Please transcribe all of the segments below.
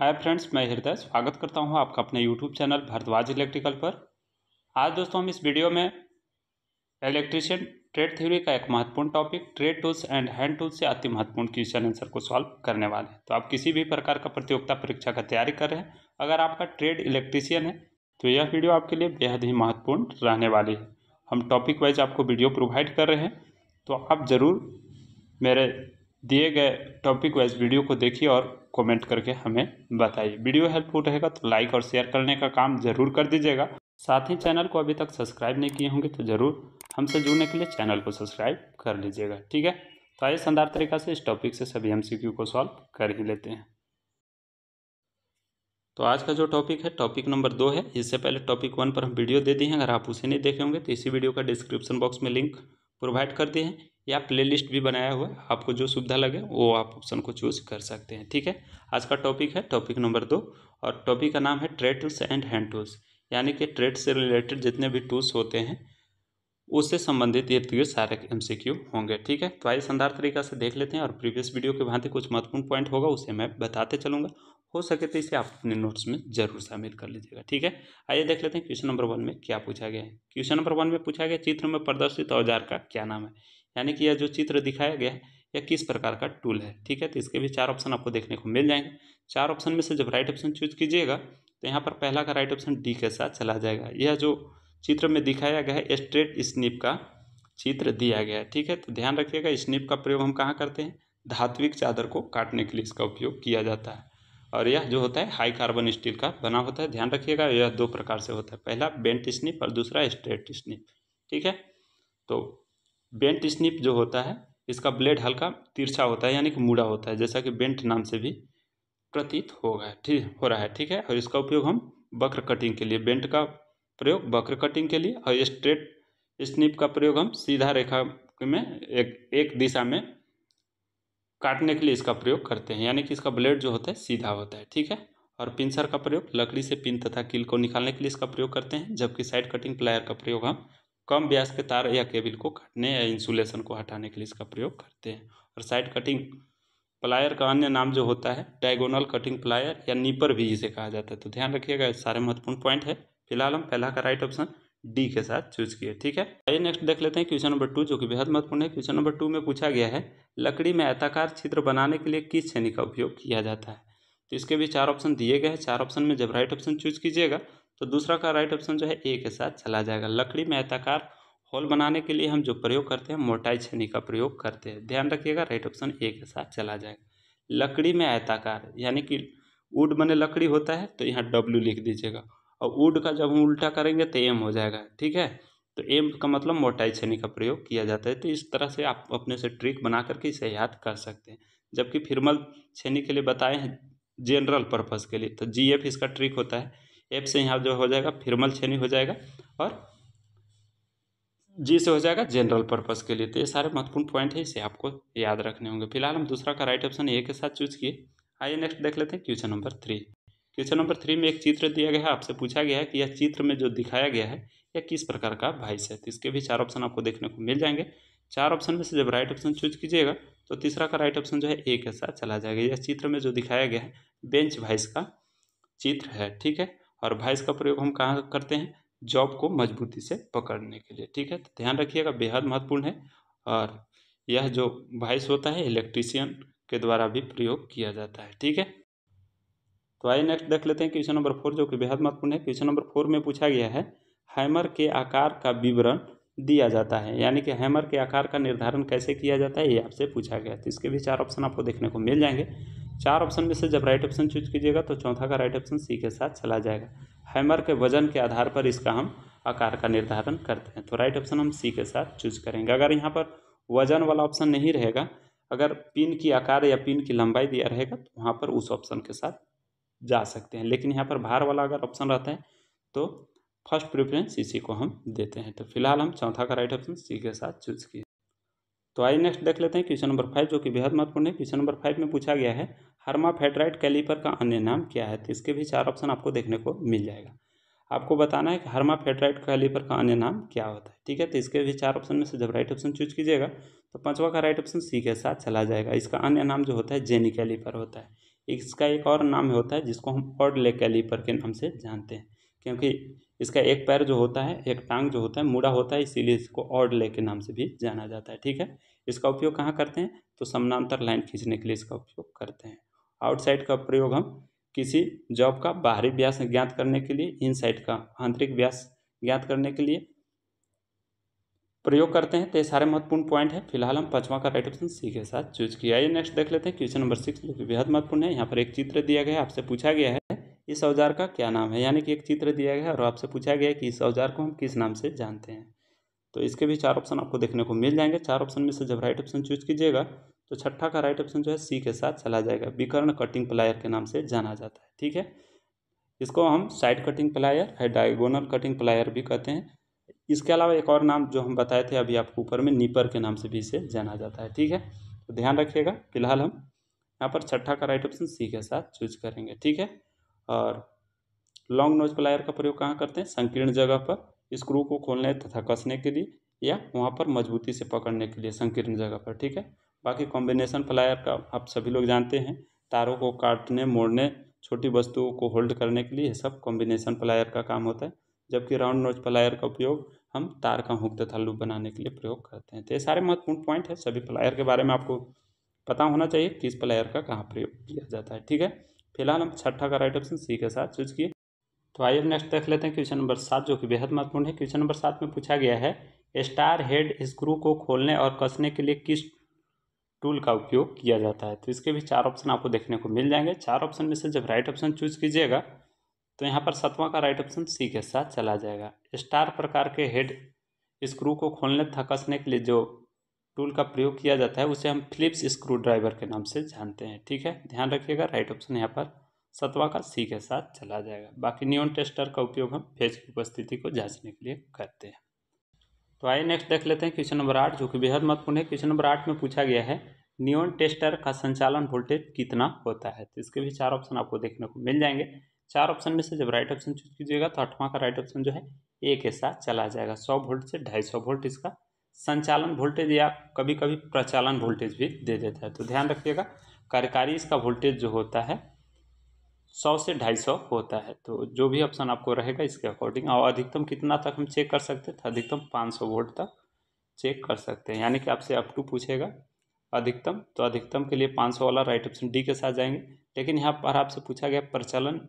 hi friends मैं हृदय स्वागत करता हूं आपका अपने यूट्यूब चैनल भारद्वाज इलेक्ट्रिकल पर आज दोस्तों हम इस वीडियो में इलेक्ट्रिशियन ट्रेड थ्योरी का एक महत्वपूर्ण topic trade tools and hand tools से अति महत्वपूर्ण क्वेश्चन आंसर को सॉल्व करने वाले हैं तो आप किसी भी प्रकार का प्रतियोगिता परीक्षा का तैयारी कर रहे हैं अगर आपका ट्रेड इलेक्ट्रीशियन है तो यह वीडियो आपके लिए बेहद ही महत्वपूर्ण रहने वाली है हम टॉपिक वाइज आपको वीडियो प्रोवाइड कर रहे हैं तो आप ज़रूर मेरे दिए गए टॉपिक वाइज वीडियो को देखिए और कमेंट करके हमें बताइए वीडियो हेल्पफुल रहेगा तो लाइक और शेयर करने का काम जरूर कर दीजिएगा साथ ही चैनल को अभी तक सब्सक्राइब नहीं किए होंगे तो ज़रूर हमसे जुड़ने के लिए चैनल को सब्सक्राइब कर लीजिएगा ठीक है तो आइए शानदार तरीका से इस टॉपिक से सभी एमसीक्यू को सॉल्व कर ही लेते हैं तो आज का जो टॉपिक है टॉपिक नंबर दो है इससे पहले टॉपिक वन पर हम वीडियो दे दिए हैं अगर आप उसे नहीं देखे होंगे तो इसी वीडियो का डिस्क्रिप्शन बॉक्स में लिंक प्रोवाइड करते हैं या प्लेलिस्ट भी बनाया हुआ है आपको जो सुविधा लगे वो आप ऑप्शन को चूज कर सकते हैं ठीक है आज का टॉपिक है टॉपिक नंबर दो और टॉपिक का नाम है trade tools and hand tools यानी कि ट्रेड से रिलेटेड जितने भी टूल्स होते हैं उससे संबंधित ये सारे एम होंगे ठीक है तो आइए शानदार तरीका से देख लेते हैं और प्रीवियस वीडियो के भांति कुछ महत्वपूर्ण पॉइंट होगा उसे मैं बताते चलूँगा हो सके तो इसे आप अपने नोट्स में जरूर शामिल कर लीजिएगा ठीक है आइए देख लेते हैं क्वेश्चन नंबर वन में क्या पूछा गया है क्वेश्चन नंबर वन में पूछा गया चित्र में प्रदर्शित औजार का क्या नाम है यानी कि यह जो चित्र दिखाया गया है यह किस प्रकार का टूल है ठीक है तो इसके भी चार ऑप्शन आपको देखने को मिल जाएंगे चार ऑप्शन में से जब राइट ऑप्शन चूज कीजिएगा तो यहाँ पर पहला का राइट ऑप्शन डी के साथ चला जाएगा यह जो चित्र में दिखाया गया है स्ट्रेट स्निप का चित्र दिया गया है ठीक है तो ध्यान रखिएगा स्निप का प्रयोग हम कहाँ करते हैं धात्विक चादर को काटने के लिए इसका उपयोग किया जाता है और यह जो होता है हाई कार्बन स्टील का बना होता है ध्यान रखिएगा यह दो प्रकार से होता है पहला बेंट स्निप और दूसरा स्ट्रेट स्निप ठीक है तो बेंट स्निप जो होता है इसका ब्लेड हल्का तिरछा होता है यानी कि मुड़ा होता है जैसा कि बेंट नाम से भी प्रतीत होगा ठीक हो रहा है ठीक है और इसका उपयोग हम वक्र कटिंग के लिए बेंट का प्रयोग वक्र कटिंग के लिए और स्ट्रेट स्निप का प्रयोग हम सीधा रेखा में एक एक दिशा में काटने के लिए इसका प्रयोग करते हैं यानी कि इसका ब्लेड जो होता है सीधा होता है ठीक है और पिंसर का प्रयोग लकड़ी से पिन तथा किल को निकालने के लिए इसका प्रयोग करते हैं जबकि साइड कटिंग प्लायर का प्रयोग हम कम ब्यास के तार या केबिल को काटने या इंसुलेशन को हटाने के लिए इसका प्रयोग करते हैं और साइड कटिंग प्लायर का अन्य नाम जो होता है डायगोनल कटिंग प्लायर या नीपर भी इसे कहा जाता है तो ध्यान रखिएगा सारे महत्वपूर्ण पॉइंट है फिलहाल हम पहला का राइट ऑप्शन डी के साथ चूज किए ठीक है आइए नेक्स्ट देख लेते हैं क्वेश्चन नंबर टू जो कि बेहद महत्वपूर्ण है क्वेश्चन नंबर टू में पूछा गया है लकड़ी में आयताकार छिद्र बनाने के लिए किस छेनी का उपयोग किया जाता है तो इसके भी चार ऑप्शन दिए गए हैं चार ऑप्शन में जब राइट ऑप्शन चूज कीजिएगा तो दूसरा का राइट ऑप्शन जो है ए के साथ चला जाएगा लकड़ी में आयताकार होल बनाने के लिए हम जो प्रयोग करते हैं मोटाई छेनी का प्रयोग करते हैं ध्यान रखिएगा राइट ऑप्शन ए के साथ चला जाएगा लकड़ी में आयताकार यानी कि वुड बने लकड़ी होता है तो यहाँ डब्ल्यू लिख दीजिएगा और वुड का जब हम उल्टा करेंगे तो एम हो जाएगा ठीक है तो एम का मतलब मोटाई छेनी का प्रयोग किया जाता है तो इस तरह से आप अपने से ट्रिक बना करके इसे याद कर सकते हैं जबकि फिरमल छेनी के लिए बताए हैं जनरल पर्पज़ के लिए तो जी एफ इसका ट्रिक होता है एफ से यहाँ जो हो जाएगा फिरमल छेनी हो जाएगा और जी से हो जाएगा जनरल पर्पज़ के लिए तो ये सारे महत्वपूर्ण पॉइंट है इसे आपको याद रखने होंगे फिलहाल हम दूसरा का राइट ऑप्शन ए के साथ चूज किए आइए नेक्स्ट देख लेते हैं question number three question number three में एक चित्र दिया गया है आपसे पूछा गया है कि यह चित्र में जो दिखाया गया है यह किस प्रकार का भाइस है तो इसके भी चार ऑप्शन आपको देखने को मिल जाएंगे चार ऑप्शन में से जब राइट ऑप्शन चूज कीजिएगा तो तीसरा का राइट ऑप्शन जो है एक के साथ चला जाएगा यह चित्र में जो दिखाया गया है बेंच भाइस का चित्र है ठीक है और भाइस का प्रयोग हम कहाँ करते हैं जॉब को मजबूती से पकड़ने के लिए ठीक है तो ध्यान रखिएगा बेहद महत्वपूर्ण है और यह जो भाइस होता है इलेक्ट्रीशियन के द्वारा भी प्रयोग किया जाता है ठीक है तो आइए नेक्स्ट देख लेते हैं क्वेश्चन नंबर फोर जो कि बेहद महत्वपूर्ण है क्वेश्चन नंबर फोर में पूछा गया है हैमर के आकार का विवरण दिया जाता है यानी कि हैमर के आकार का निर्धारण कैसे किया जाता है ये आपसे पूछा गया तो इसके भी चार ऑप्शन आपको देखने को मिल जाएंगे चार ऑप्शन में से जब राइट ऑप्शन चूज कीजिएगा तो चौथा का राइट ऑप्शन सी के साथ चला जाएगा हैमर के वजन के आधार पर इसका हम आकार का निर्धारण करते हैं तो राइट ऑप्शन हम सी के साथ चूज करेंगे अगर यहाँ पर वजन वाला ऑप्शन नहीं रहेगा अगर पिन की आकार या पिन की लंबाई दिया रहेगा तो वहाँ पर उस ऑप्शन के साथ जा सकते हैं लेकिन यहाँ पर भार वाला अगर ऑप्शन रहता है तो फर्स्ट प्रेफरेंस इसी को हम देते हैं तो फिलहाल हम चौथा का राइट ऑप्शन सी के साथ चूज किए तो आइए नेक्स्ट देख लेते हैं क्वेश्चन नंबर फाइव जो कि बेहद महत्वपूर्ण है क्वेश्चन नंबर फाइव में पूछा गया है हर्मा फेडराइट कैलीपर का अन्य नाम क्या है तो इसके भी चार ऑप्शन आपको देखने को मिल जाएगा आपको बताना है कि हर्मा फेडराइट कैलीपर का अन्य नाम क्या होता है ठीक है तो इसके भी चार ऑप्शन में से जब राइट ऑप्शन चूज कीजिएगा तो पांचवा का राइट ऑप्शन सी के साथ चला जाएगा इसका अन्य नाम जो होता है जेनी कैलीपर होता है इसका एक और नाम होता है जिसको हम ऑड ले कैलीपर के नाम से जानते हैं क्योंकि इसका एक पैर जो होता है एक टांग जो होता है मुड़ा होता है इसीलिए इसको ऑड ले के नाम से भी जाना जाता है ठीक है इसका उपयोग कहाँ करते हैं तो समानांतर लाइन खींचने के लिए इसका उपयोग करते हैं आउटसाइड का प्रयोग हम किसी जॉब का बाहरी व्यास ज्ञात करने के लिए इनसाइड का आंतरिक व्यास ज्ञात करने के लिए प्रयोग करते हैं तो ये सारे महत्वपूर्ण पॉइंट है फिलहाल हम पांचवा का राइट ऑप्शन सी के साथ चूज किया आइए नेक्स्ट देख लेते हैं क्वेश्चन नंबर सिक्स जो कि बेहद महत्वपूर्ण है यहाँ पर एक चित्र दिया गया है आपसे पूछा गया है इस औजार का क्या नाम है यानी कि एक चित्र दिया गया है और आपसे पूछा गया है कि इस औजार को हम किस नाम से जानते हैं तो इसके भी चार ऑप्शन आपको देखने को मिल जाएंगे चार ऑप्शन में से जब राइट ऑप्शन चूज कीजिएगा तो छठा का राइट ऑप्शन जो है सी के साथ चला जाएगा विकर्ण कटिंग प्लायर के नाम से जाना जाता है ठीक है इसको हम साइड कटिंग प्लायर है डायगोनल कटिंग प्लायर भी कहते हैं इसके अलावा एक और नाम जो हम बताए थे अभी आपको ऊपर में नीपर के नाम से भी इसे जाना जाता है ठीक है तो ध्यान रखिएगा फिलहाल हम यहाँ पर छठा का राइट ऑप्शन सी के साथ चूज करेंगे ठीक है और लॉन्ग नोज प्लायर का प्रयोग कहाँ करते हैं संकीर्ण जगह पर स्क्रू को खोलने तथा कसने के लिए या वहाँ पर मजबूती से पकड़ने के लिए संकीर्ण जगह पर ठीक है बाकी कॉम्बिनेशन प्लायर का आप सभी लोग जानते हैं तारों को काटने मोड़ने छोटी वस्तुओं को होल्ड करने के लिए ये सब कॉम्बिनेशन प्लायर का काम होता है जबकि राउंड नोज प्लायर का उपयोग हम तार का हुक तथा लूप बनाने के लिए प्रयोग करते हैं तो ये सारे महत्वपूर्ण पॉइंट है सभी प्लायर के बारे में आपको पता होना चाहिए किस प्लायर का कहाँ प्रयोग किया जाता है ठीक है फिलहाल हम छठा का राइट ऑप्शन सी के साथ चूज किए तो आइए नेक्स्ट देख लेते हैं क्वेश्चन नंबर सात जो कि बेहद महत्वपूर्ण है क्वेश्चन नंबर सात में पूछा गया है स्टार हेड स्क्रू को खोलने और कसने के लिए किस टूल का उपयोग किया जाता है तो इसके भी चार ऑप्शन आपको देखने को मिल जाएंगे चार ऑप्शन में से जब राइट ऑप्शन चूज कीजिएगा तो यहाँ पर सतवां का राइट ऑप्शन सी के साथ चला जाएगा स्टार प्रकार के हेड स्क्रू को खोलने तथा कसने के लिए जो टूल का प्रयोग किया जाता है उसे हम फिलिप्स स्क्रू ड्राइवर के नाम से जानते हैं ठीक है ध्यान रखिएगा राइट ऑप्शन यहाँ पर सतवा का सी के साथ चला जाएगा बाकी न्यून टेस्टर का उपयोग हम फेज की उपस्थिति को जांचने के लिए करते हैं तो आइए नेक्स्ट देख लेते हैं क्वेश्चन नंबर आठ जो कि बेहद महत्वपूर्ण है क्वेश्चन नंबर आठ में पूछा गया है न्यून टेस्टर का संचालन वोल्टेज कितना होता है तो इसके भी चार ऑप्शन आपको देखने को मिल जाएंगे चार ऑप्शन में से जब राइट ऑप्शन चूज कीजिएगा तो आठवां का राइट ऑप्शन जो है ए के साथ चला जाएगा सौ वोल्ट से ढाई सौ वोल्ट इसका संचालन वोल्टेज या कभी कभी प्रचालन वोल्टेज भी दे देता है तो ध्यान रखिएगा कार्यकारी इसका वोल्टेज जो होता है सौ से ढाई सौ होता है तो जो भी ऑप्शन आपको रहेगा इसके अकॉर्डिंग और अधिकतम कितना तक हम चेक कर सकते तो अधिकतम पाँच सौ वोल्ट तक चेक कर सकते हैं यानी कि आपसे अप टू पूछेगा अधिकतम तो अधिकतम के लिए पाँच सौ वाला राइट ऑप्शन डी के साथ जाएंगे लेकिन यहाँ पर आपसे पूछा गया प्रचलन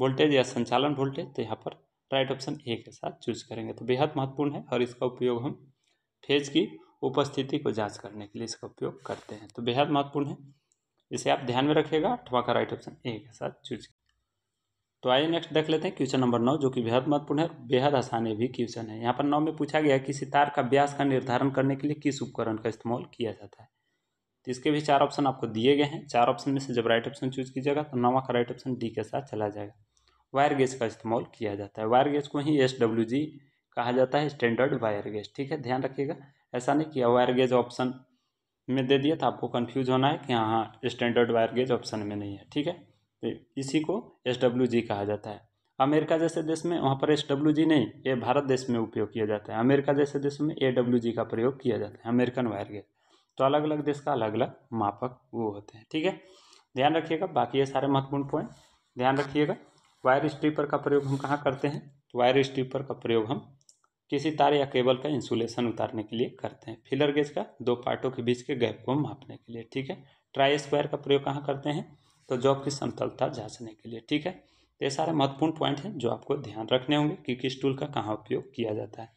वोल्टेज या संचालन वोल्टेज तो यहाँ पर राइट ऑप्शन ए के साथ चूज करेंगे तो बेहद महत्वपूर्ण है और इसका उपयोग हम फेज की उपस्थिति को जांच करने के लिए इसका उपयोग करते हैं तो बेहद महत्वपूर्ण है इसे आप ध्यान में रखिएगा अठवा का राइट ऑप्शन ए के साथ चूज तो आइए नेक्स्ट देख लेते हैं क्वेश्चन नंबर नौ जो कि बेहद महत्वपूर्ण है बेहद आसान भी क्वेश्चन है यहाँ पर नौ में पूछा गया कि सितार का व्यास का निर्धारण करने के लिए किस उपकरण का इस्तेमाल किया जाता है तो इसके भी चार ऑप्शन आपको दिए गए हैं चार ऑप्शन में से जब राइट ऑप्शन चूज कीजिएगा तो नौवा का राइट ऑप्शन डी के साथ चला जाएगा वायर गेज का इस्तेमाल किया जाता है वायर गेज को ही एस डब्ल्यू जी कहा जाता है स्टैंडर्ड वायर गेज ठीक है ध्यान रखिएगा ऐसा नहीं किया वायर गेज ऑप्शन में दे दिया तो आपको कन्फ्यूज होना है कि हाँ हाँ स्टैंडर्ड वायर गेज ऑप्शन में नहीं है ठीक है तो इसी को एस डब्ल्यू जी कहा जाता है अमेरिका जैसे देश में वहाँ पर एस डब्ल्यू जी नहीं ये भारत देश में उपयोग किया जाता है अमेरिका जैसे देश में ए डब्ल्यू जी का प्रयोग किया जाता है अमेरिकन वायर गेज तो अलग अलग देश का अलग अलग मापक वो होते हैं ठीक है ध्यान रखिएगा बाकी ये सारे महत्वपूर्ण पॉइंट ध्यान रखिएगा वायर स्ट्रीपर का प्रयोग हम कहाँ करते हैं तो वायर स्ट्रीपर का प्रयोग हम किसी तार या केबल का इंसुलेशन उतारने के लिए करते हैं फिलर गेज का दो पार्टों के बीच के गैप को मापने के लिए ठीक है ट्राई स्क्वायर का प्रयोग कहाँ करते हैं तो जॉब की समतलता जांचने के लिए ठीक है तो ये सारे महत्वपूर्ण पॉइंट हैं जो आपको ध्यान रखने होंगे कि किस टूल का कहाँ उपयोग किया जाता है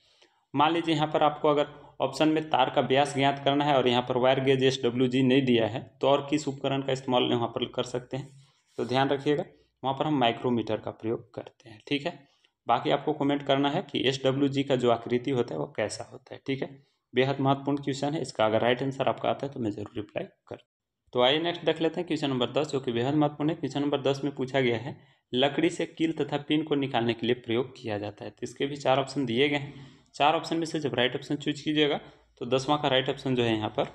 मान लीजिए यहाँ पर आपको अगर ऑप्शन में तार का व्यास ज्ञात करना है और यहाँ पर wire gauge S W G नहीं दिया है तो और किस उपकरण का इस्तेमाल यहाँ पर कर सकते हैं तो ध्यान रखिएगा वहाँ पर हम माइक्रोमीटर का प्रयोग करते हैं ठीक है बाकी आपको कमेंट करना है कि एस डब्ल्यू जी का जो आकृति होता है वो कैसा होता है ठीक है बेहद महत्वपूर्ण क्वेश्चन है इसका अगर राइट आंसर आपका आता है तो मैं जरूर रिप्लाई कर तो आइए नेक्स्ट देख लेते हैं क्वेश्चन नंबर दस जो कि बेहद महत्वपूर्ण है क्वेश्चन नंबर दस में पूछा गया है लकड़ी से कील तथा पिन को निकालने के लिए प्रयोग किया जाता है तो इसके भी चार ऑप्शन दिए गए हैं चार ऑप्शन में से जब राइट ऑप्शन चूज कीजिएगा तो दसवां का राइट ऑप्शन जो है यहाँ पर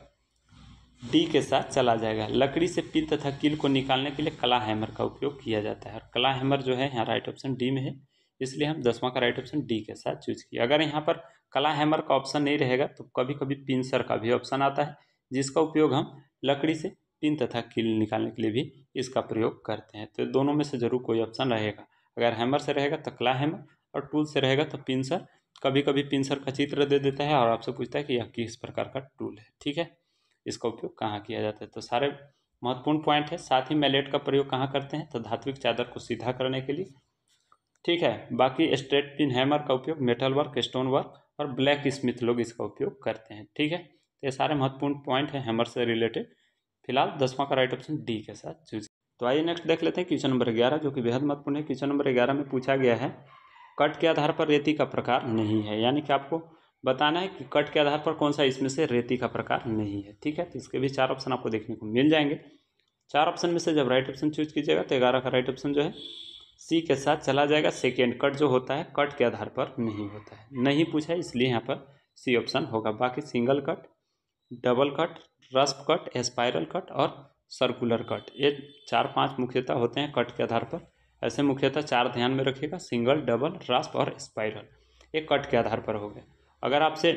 डी के साथ चला जाएगा लकड़ी से पिन तथा कील को निकालने के लिए कला हैमर का उपयोग किया जाता है और कला हैमर जो है यहाँ राइट ऑप्शन डी में है इसलिए हम दसवां का राइट ऑप्शन डी के साथ चूज किया अगर यहाँ पर कला हैमर का ऑप्शन नहीं रहेगा तो कभी कभी पिंसर का भी ऑप्शन आता है जिसका उपयोग हम लकड़ी से पिन तथा कील निकालने के लिए भी इसका प्रयोग करते हैं तो दोनों में से जरूर कोई ऑप्शन रहेगा अगर हैमर से रहेगा तो कला हैमर और टूल से रहेगा तो पिंसर कभी कभी पिंसर का चित्र दे देता है और आपसे पूछता है कि यह किस प्रकार का टूल है ठीक है इसका उपयोग कहाँ किया जाता है तो सारे महत्वपूर्ण पॉइंट है साथ ही मैलेट का प्रयोग कहाँ करते हैं तो धात्विक चादर को सीधा करने के लिए ठीक है बाकी स्ट्रेट पिन हैमर का उपयोग मेटल वर्क स्टोन वर्क और ब्लैक स्मिथ लोग इसका उपयोग करते हैं ठीक है तो ये सारे महत्वपूर्ण पॉइंट है हैमर से रिलेटेड फिलहाल दसवां का राइट ऑप्शन डी के साथ चूज तो आइए नेक्स्ट देख लेते हैं क्वेश्चन नंबर ग्यारह जो कि बेहद महत्वपूर्ण है क्वेश्चन नंबर ग्यारह में पूछा गया है कट के आधार पर रेती का प्रकार नहीं है यानी कि आपको बताना है कि कट के आधार पर कौन सा इसमें से रेती का प्रकार नहीं है ठीक है तो इसके भी चार ऑप्शन आपको देखने को मिल जाएंगे चार ऑप्शन में से जब राइट ऑप्शन चूज कीजिएगा तो ग्यारह का राइट ऑप्शन जो है सी के साथ चला जाएगा सेकेंड कट जो होता है कट के आधार पर नहीं होता है नहीं पूछा इसलिए यहाँ पर सी ऑप्शन होगा बाकी single cut double cut rasp cut spiral cut और सर्कुलर कट ये चार पांच मुख्यतः होते हैं कट के आधार पर ऐसे मुख्यतः चार ध्यान में रखिएगा सिंगल डबल रस्प और स्पाइरल ये कट के आधार पर हो गए अगर आपसे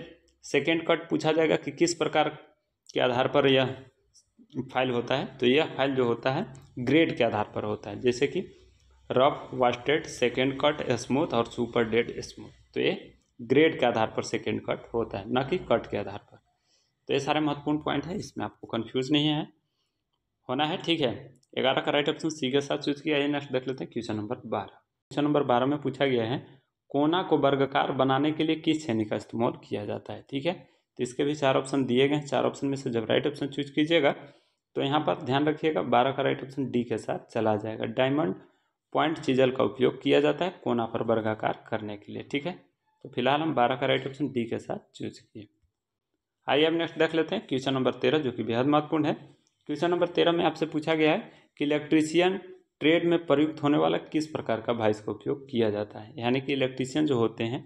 सेकेंड कट पूछा जाएगा कि किस प्रकार के आधार पर यह फाइल होता है तो यह फाइल जो होता है ग्रेड के आधार पर होता है जैसे कि रफ वास्टेड सेकेंड कट स्मूथ और सुपर डेड स्मूथ तो ये ग्रेड के आधार पर सेकेंड कट होता है ना कि कट के आधार पर तो ये सारे महत्वपूर्ण पॉइंट है इसमें आपको कन्फ्यूज नहीं है होना है ठीक है ग्यारह का राइट ऑप्शन सी के साथ चूज किया नेक्स्ट देख लेते हैं क्वेश्चन नंबर बारह क्वेश्चन नंबर बारह में पूछा गया है कोना को वर्गाकार बनाने के लिए किस छेनी का इस्तेमाल किया जाता है ठीक है तो इसके भी चार ऑप्शन दिए गए हैं चार ऑप्शन में से जब राइट ऑप्शन चूज कीजिएगा तो यहाँ पर ध्यान रखिएगा बारह का राइट ऑप्शन डी के साथ चला जाएगा डायमंड पॉइंट चीजल का उपयोग किया जाता है कोना पर वर्गाकार करने के लिए ठीक है तो फिलहाल हम बारह का राइट ऑप्शन डी के साथ चूज किए आइए अब नेक्स्ट देख लेते हैं क्वेश्चन नंबर तेरह जो कि बेहद महत्वपूर्ण है क्वेश्चन नंबर तेरह में आपसे पूछा गया है कि इलेक्ट्रीशियन ट्रेड में प्रयुक्त होने वाला किस प्रकार का भाइस का उपयोग किया जाता है यानी कि इलेक्ट्रीशियन जो होते हैं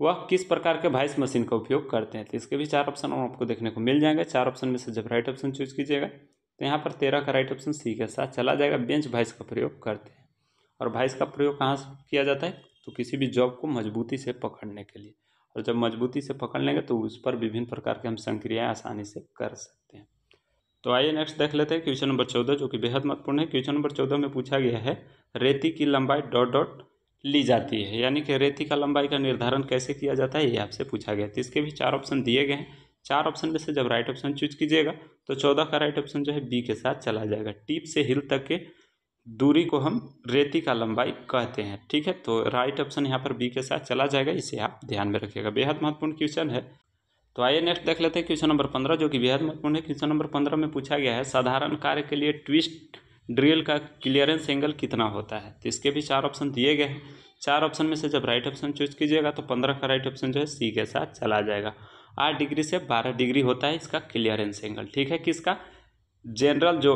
वह किस प्रकार के भाइस मशीन का उपयोग करते हैं तो इसके भी चार ऑप्शन आपको देखने को मिल जाएंगे चार ऑप्शन में से जब राइट ऑप्शन चूज कीजिएगा तो यहाँ पर तेरह का राइट ऑप्शन सी के साथ चला जाएगा बेंच भाइस का प्रयोग करते हैं और भाइस का प्रयोग कहाँ से किया जाता है तो किसी भी जॉब को मजबूती से पकड़ने के लिए और जब मजबूती से पकड़ लेंगे तो उस पर विभिन्न प्रकार के हम संक्रियाएँ आसानी से कर सकते हैं तो आइए नेक्स्ट देख लेते हैं क्वेश्चन नंबर चौदह जो कि बेहद महत्वपूर्ण है क्वेश्चन नंबर चौदह में पूछा गया है रेती की लंबाई डॉट डॉट ली जाती है यानी कि रेती का लंबाई का निर्धारण कैसे किया जाता है ये आपसे पूछा गया तो इसके भी चार ऑप्शन दिए गए हैं चार ऑप्शन में से जब राइट ऑप्शन चूज कीजिएगा तो चौदह का राइट ऑप्शन जो है बी के साथ चला जाएगा टीप से हिल तक के दूरी को हम रेती का लंबाई कहते हैं ठीक है तो राइट ऑप्शन यहाँ पर बी के साथ चला जाएगा इसे आप ध्यान में रखिएगा बेहद महत्वपूर्ण क्वेश्चन है तो आइए नेक्स्ट देख लेते हैं क्वेश्चन नंबर पंद्रह जो कि बेहद महत्वपूर्ण है क्वेश्चन नंबर पंद्रह में पूछा गया है साधारण कार्य के लिए ट्विस्ट ड्रिल का क्लियरेंस एंगल कितना होता है तो इसके भी चार ऑप्शन दिए गए हैं चार ऑप्शन में से जब राइट ऑप्शन चूज कीजिएगा तो पंद्रह का राइट ऑप्शन जो है सी के साथ चला जाएगा आठ डिग्री से बारह डिग्री होता है इसका क्लियरेंस एंगल ठीक है किसका जनरल जो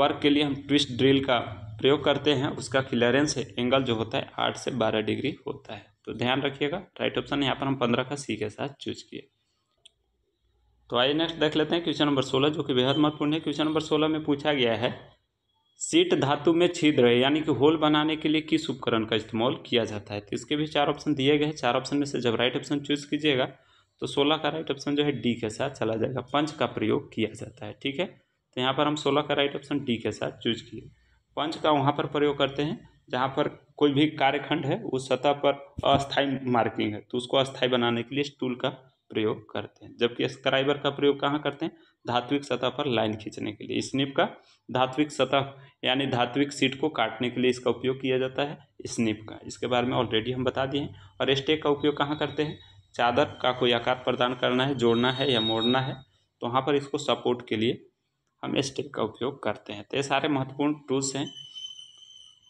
वर्क के लिए हम ट्विस्ट ड्रिल का प्रयोग करते हैं उसका क्लियरेंस एंगल जो होता है आठ से बारह डिग्री होता है तो ध्यान रखिएगा राइट ऑप्शन यहाँ पर हम पंद्रह का सी के साथ चूज किए तो आइए नेक्स्ट देख लेते हैं क्वेश्चन नंबर सोलह जो कि बेहद महत्वपूर्ण है क्वेश्चन नंबर सोलह में पूछा गया है सीट धातु में छिद्र है यानी कि होल बनाने के लिए किस उपकरण का इस्तेमाल किया जाता है तो इसके भी चार ऑप्शन दिए गए हैं चार ऑप्शन में से जब राइट ऑप्शन चूज कीजिएगा तो सोलह का राइट ऑप्शन जो है डी के साथ चला जाएगा पंच का प्रयोग किया जाता है ठीक है तो यहाँ पर हम सोलह का राइट ऑप्शन डी के साथ चूज किए पंच का वहाँ पर प्रयोग करते हैं जहाँ पर कोई भी कार्यखंड है उस सतह पर अस्थाई मार्किंग है तो उसको अस्थाई बनाने के लिए स्टूल का प्रयोग करते हैं जबकि स्क्राइबर का प्रयोग कहाँ करते हैं धात्विक सतह पर लाइन खींचने के लिए स्निप का धात्विक सतह यानी धात्विक सीट को काटने के लिए इसका उपयोग किया जाता है स्निप का इसके बारे में ऑलरेडी हम बता दिए हैं और स्टेक का उपयोग कहाँ करते हैं चादर का कोई आकार प्रदान करना है जोड़ना है या मोड़ना है तो वहाँ पर इसको सपोर्ट के लिए हम स्टेक का उपयोग करते हैं तो ये सारे महत्वपूर्ण टूल्स हैं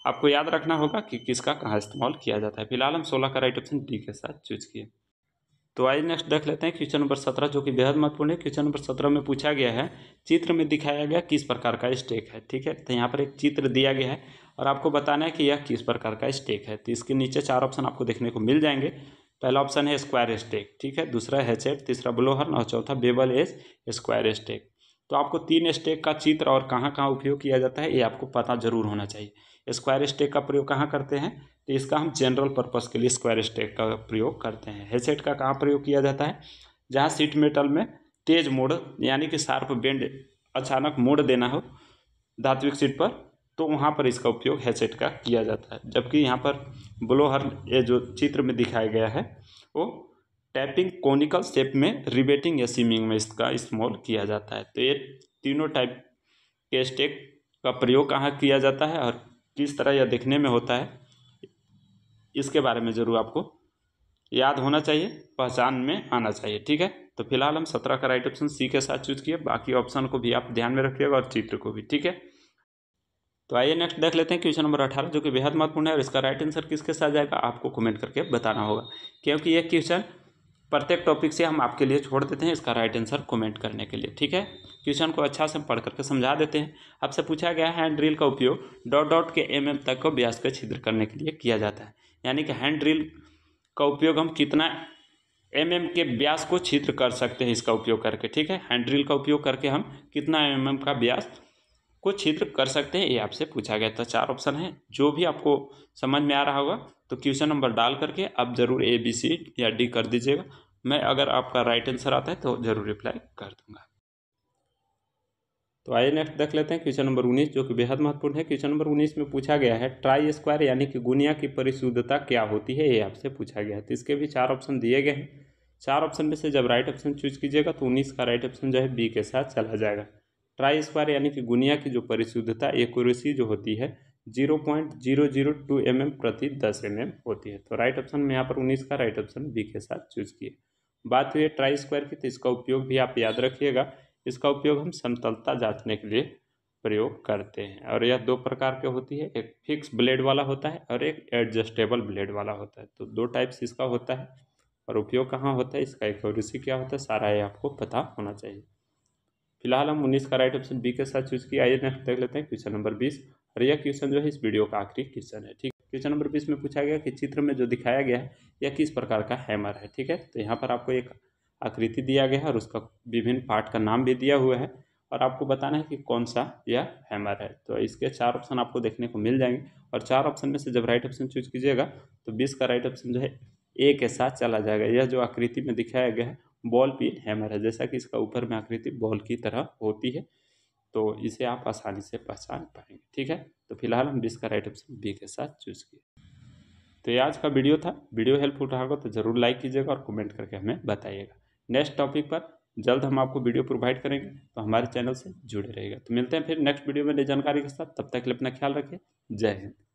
आपको याद रखना होगा कि किसका कहाँ इस्तेमाल किया जाता है फिलहाल हम सोलह का राइट ऑप्शन डी के साथ चूज किए तो आइए नेक्स्ट देख लेते हैं क्वेश्चन नंबर सत्रह जो कि बेहद महत्वपूर्ण है क्वेश्चन नंबर सत्रह में पूछा गया है चित्र में दिखाया गया किस प्रकार का स्टेक है ठीक है तो यहाँ पर एक चित्र दिया गया है और आपको बताना है कि यह किस प्रकार का स्टेक है तो इसके नीचे चार ऑप्शन आपको देखने को मिल जाएंगे पहला ऑप्शन है स्क्वायर स्टेक ठीक है दूसरा हैचेट तीसरा ब्लोहर्न और चौथा बेबल एज स्क्वायर स्टेक तो आपको तीन स्टेक का चित्र और कहाँ कहाँ उपयोग किया जाता है ये आपको पता जरूर होना चाहिए स्क्वायर स्टेक का प्रयोग कहाँ करते हैं तो इसका हम जनरल पर्पस के लिए स्क्वायर स्टेक का प्रयोग करते हैं हेसेट का कहाँ प्रयोग किया जाता है जहाँ सीट मेटल में तेज मोड़ यानी कि शार्प बेंड अचानक मोड़ देना हो धात्विक सीट पर तो वहाँ पर इसका उपयोग हेसेट का किया जाता है जबकि यहाँ पर ब्लोहर ये जो चित्र में दिखाया गया है वो टैपिंग कोनिकल शेप में रिबेटिंग या सीमिंग में इसका इस्तेमाल किया जाता है तो ये तीनों टाइप के स्टेक का प्रयोग कहाँ किया जाता है और किस तरह यह देखने में होता है इसके बारे में ज़रूर आपको याद होना चाहिए पहचान में आना चाहिए ठीक है तो फिलहाल हम सत्रह का राइट ऑप्शन सी के साथ चूज किए बाकी ऑप्शन को भी आप ध्यान में रखिएगा और चित्र को भी ठीक है तो आइए नेक्स्ट देख लेते हैं क्वेश्चन नंबर अठारह जो कि बेहद महत्वपूर्ण है और इसका राइट आंसर किसके साथ जाएगा आपको कमेंट करके बताना होगा क्योंकि यह क्वेश्चन प्रत्येक टॉपिक से हम आपके लिए छोड़ देते हैं इसका राइट आंसर कमेंट करने के लिए ठीक है क्वेश्चन को अच्छा से हम पढ़ करके समझा देते हैं आपसे पूछा गया हैंड ड्रिल का उपयोग डॉट डॉट के एम mm एम तक को ब्यास का छिद्र करने के लिए किया जाता है यानी कि हैंड ड्रिल का उपयोग हम कितना एम mm के ब्यास को छिद्र कर सकते हैं इसका उपयोग करके ठीक है हैंड ड्रिल का उपयोग करके हम कितना एम mm का ब्यास को छिद्र कर सकते हैं ये आपसे पूछा गया था तो चार ऑप्शन है जो भी आपको समझ में आ रहा होगा तो क्वेश्चन नंबर डाल करके आप ज़रूर ए बी सी या डी कर दीजिएगा मैं अगर आपका राइट आंसर आता है तो ज़रूर रिप्लाई कर दूंगा तो आइए नेक्स्ट देख लेते हैं क्वेश्चन नंबर उन्नीस जो कि बेहद महत्वपूर्ण है क्वेश्चन नंबर उन्नीस में पूछा गया है ट्राई स्क्वायर यानी कि गुनिया की परिशुद्धता क्या होती है ये आपसे पूछा गया है तो इसके भी चार ऑप्शन दिए गए हैं चार ऑप्शन में से जब राइट ऑप्शन चूज कीजिएगा तो उन्नीस का राइट ऑप्शन जो है बी के साथ चला जाएगा ट्राई स्क्वायर यानी कि गुनिया की जो परिशुद्धता एक्यूरेसी जो होती है zero point zero zero two M M प्रति दस एम एम होती है तो राइट ऑप्शन में यहाँ पर उन्नीस का राइट ऑप्शन बी के साथ चूज किए बात हुई ट्राई स्क्वायर की तो इसका उपयोग भी आप याद रखिएगा इसका उपयोग हम समतलता जांचने के लिए प्रयोग करते हैं और यह दो प्रकार के होती है एक फिक्स ब्लेड वाला होता है और एक एडजस्टेबल ब्लेड वाला होता है तो दो टाइप्स इसका होता है और उपयोग कहाँ होता है इसका एक क्या होता है सारा ये आपको पता होना चाहिए फिलहाल हम उन्नीस का राइट ऑप्शन बी के साथ चूज किया आइए नेक्स्ट देख लेते हैं क्वेश्चन नंबर बीस और यह क्वेश्चन जो है इस वीडियो का आखिरी क्वेश्चन है ठीक क्वेश्चन नंबर बीस में पूछा गया कि चित्र में जो दिखाया गया है यह किस प्रकार का हैमर है ठीक है तो यहाँ पर आपको एक आकृति दिया गया है और उसका विभिन्न पार्ट का नाम भी दिया हुआ है और आपको बताना है कि कौन सा यह हैमर है तो इसके चार ऑप्शन आपको देखने को मिल जाएंगे और चार ऑप्शन में से जब राइट ऑप्शन चूज कीजिएगा तो बीस का राइट ऑप्शन जो है ए के साथ चला जाएगा यह जो आकृति में दिखाया गया है बॉल पिन हैमर है जैसा कि इसका ऊपर में आकृति बॉल की तरह होती है तो इसे आप आसानी से पहचान पाएंगे ठीक है तो फिलहाल हम इसका राइट ऑप्शन बी के साथ चूज किए तो ये आज का वीडियो था वीडियो हेल्पफुल रहा होगा तो जरूर लाइक कीजिएगा और कमेंट करके हमें बताइएगा नेक्स्ट टॉपिक पर जल्द हम आपको वीडियो प्रोवाइड करेंगे तो हमारे चैनल से जुड़े रहेगा तो मिलते हैं फिर नेक्स्ट वीडियो में नई जानकारी के साथ तब तक के लिए अपना ख्याल रखें जय हिंद